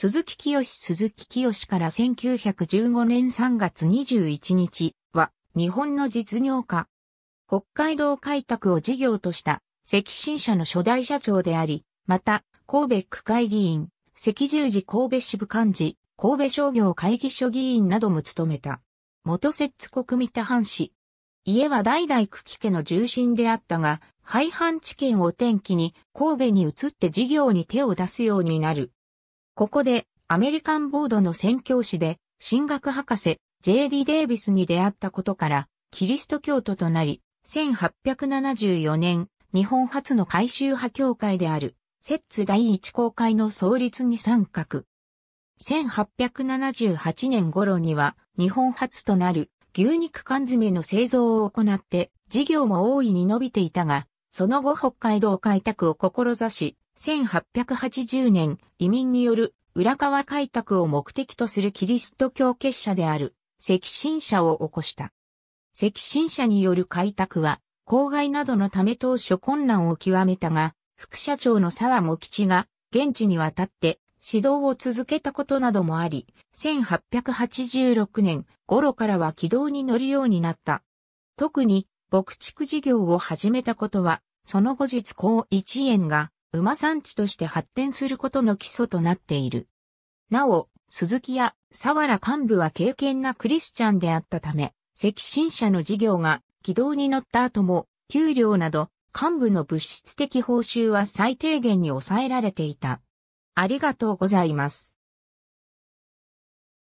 鈴木清鈴木清から1915年3月21日は日本の実業家。北海道開拓を事業とした赤新社の初代社長であり、また神戸区会議員、赤十字神戸支部幹事、神戸商業会議所議員なども務めた。元摂津国三田藩士。家は代々久喜家の重心であったが、廃藩置県を転機に神戸に移って事業に手を出すようになる。ここでアメリカンボードの宣教師で神学博士 J.D. デイビスに出会ったことからキリスト教徒となり、1874年日本初の改宗派教会であるセッツ第一公会の創立に参画。1878年頃には日本初となる牛肉缶詰の製造を行って事業も大いに伸びていたが、その後北海道開拓を志し、1880年、移民による浦河開拓を目的とするキリスト教結社である、赤新社を起こした。赤新社による開拓は、公害などのため当初困難を極めたが、副社長の沢茂吉が、現地に渡って指導を続けたことなどもあり、1886年頃からは軌道に乗るようになった。特に、牧畜事業を始めたことは、その後日高一円が馬産地として発展することの基礎となっている。なお、鈴木や佐原幹部は敬虔なクリスチャンであったため、赤新社の事業が軌道に乗った後も、給料など幹部の物質的報酬は最低限に抑えられていた。ありがとうございます。